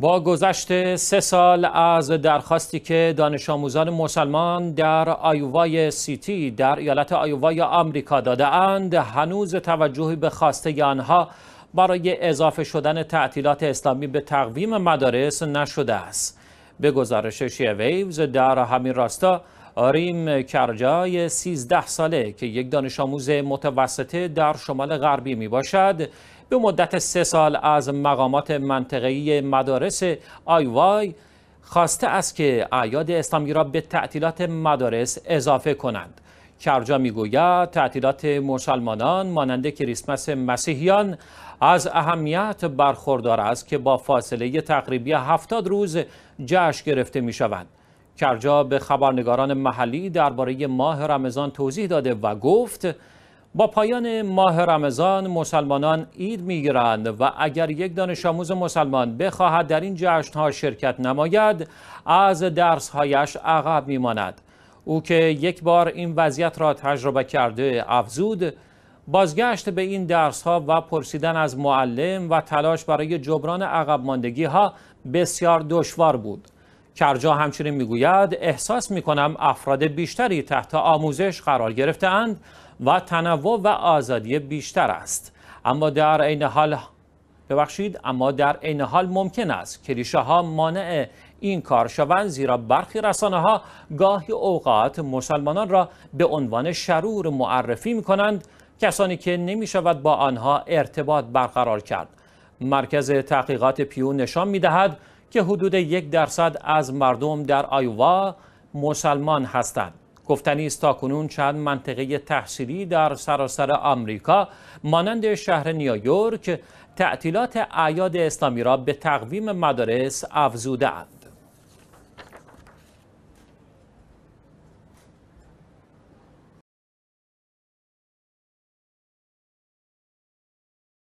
با گذشت سه سال از درخواستی که دانش آموزان مسلمان در آیووای سیتی در ایالت آیووای آمریکا داده اند هنوز توجهی به خواسته آنها برای اضافه شدن تعطیلات اسلامی به تقویم مدارس نشده است به گزارش شیویوز در همین راستا آریم کرجای 13 ساله که یک دانش آموز متوسطه در شمال غربی می باشد به مدت سه سال از مقامات منطقه‌ای مدارس آیوای خواسته است که اعیاد اسلامی را به تعطیلات مدارس اضافه کنند کرجا میگوید تعطیلات مسلمانان مانند کریسمس مسیحیان از اهمیت برخوردار است که با فاصله تقریبی هفتاد روز جشن گرفته می شوند. کرجا به خبرنگاران محلی درباره ماه رمضان توضیح داده و گفت با پایان ماه رمضان مسلمانان اید میگیرند و اگر یک دانش آموز مسلمان بخواهد در این جشنها شرکت نماید از درسهایش عقب میماند او که یک بار این وضعیت را تجربه کرده افزود بازگشت به این درس ها و پرسیدن از معلم و تلاش برای جبران عقب ماندگی ها بسیار دشوار بود کرجا همچنین میگوید احساس می افراد بیشتری تحت آموزش قرار اند. و تنوع و آزادی بیشتر است اما در عین حال ببخشید اما در عین حال ممکن است کلیشه ها مانع این کار شوند زیرا برخی رسانه ها گاهی اوقات مسلمانان را به عنوان شرور معرفی می کنند کسانی که نمی شود با آنها ارتباط برقرار کرد مرکز تحقیقات پیو نشان می دهد که حدود یک درصد از مردم در آیووا مسلمان هستند گفتنی است تاکنون چند منطقه تحصیلی در سراسر آمریکا مانند شهر نیویورک تعطیلات اعیاد اسلامی را به تقویم مدارس افزودند.